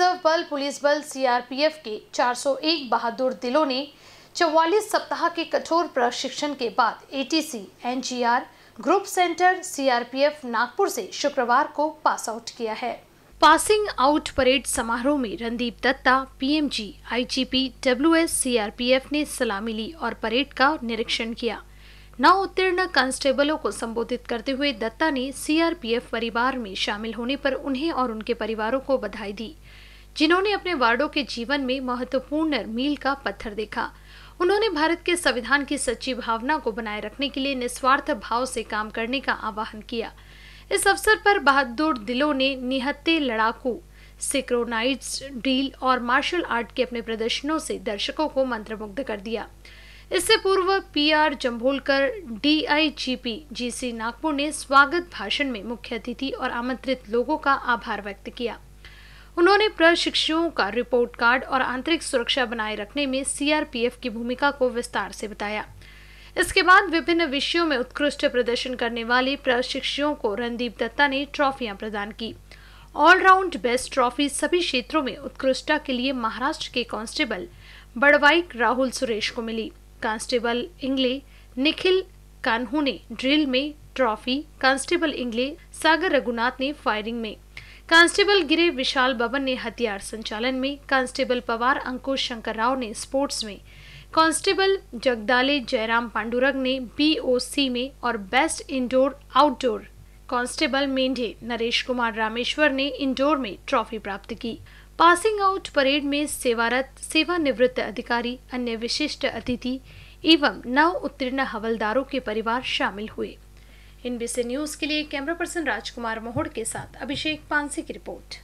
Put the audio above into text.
reserve बल police बल CRPF के 401 बहादुर दिलों ने 44 सप्ताह के कठोर प्रशिक्षण के बाद ATC NGR group centre CRPF Nagpur से शुक्रवार को पास आउट किया है पासिंग आउट परेड समारोह में Randeep Datta PMG IGP WS CRPF ने सलामी ली और परेड का निरीक्षण किया नौ उत्तीर्ण कांस्टेबलों को संबोधित करते हुए दत्ता ने सीआरपीएफ परिवार में शामिल होने पर उन्हें और उनके परिवारों को बधाई दी जिन्होंने अपने वार्डो के जीवन में महत्वपूर्ण मील का पत्थर देखा उन्होंने भारत के संविधान की सच्ची भावना को बनाए रखने के लिए निस्वार्थ भाव से काम करने का आह्वान किया इस अवसर पर बहादुर दिलों ने निहत्ते लड़ाकू सिक्रोनाइट्स डील और मार्शल आर्ट के अपने प्रदर्शनों से दर्शकों को मंत्रमुग्ध कर दिया इससे पूर्व PR Jambholkar DIGP GC Nagpur ने स्वागत भाषण में मुख्य अतिथि और आमंत्रित लोगों का आभार व्यक्त किया उन्होंने प्रशिक्षुओं का रिपोर्ट कार्ड और आंतरिक सुरक्षा बनाए रखने में सीआरपीएफ की भूमिका को विस्तार से बताया इसके बाद विभिन्न विषयों में उत्कृष्ट प्रदर्शन करने वाले प्रशिक्षुओं को रणदीप दत्ता ने ट्रॉफियां प्रदान की ऑलराउंड बेस्ट ट्रॉफी सभी क्षेत्रों में उत्कृष्टता के लिए महाराष्ट्र के कांस्टेबल बड़वाइक राहुल सुरेश को मिली कांस्टेबल इंगले निखिल कान्हू ने ड्रिल में ट्रॉफी कांस्टेबल इंगले सागर रघुनाथ ने फायरिंग में कांस्टेबल गिरे विशाल भवन ने हथियार संचालन में कांस्टेबल पवार अंकुश शंकर राव ने स्पोर्ट्स में कांस्टेबल जगदाले जयराम पांडुरग ने बीओसी में और best indoor outdoor constable Mendhe Naresh Kumar Rameshwar ने इंडोर में ट्रॉफी प्राप्त की पासिंग आउट परेड में सेवारत सेवानिवृत्त अधिकारी अन्य विशिष्ट अतिथि एवं नव उत्तीर्ण हवलदारों के परिवार शामिल हुए इन बीसी न्यूज के लिए कैमरा पर्सन राजकुमार मोहड़ के साथ अभिषेक पानसी की रिपोर्ट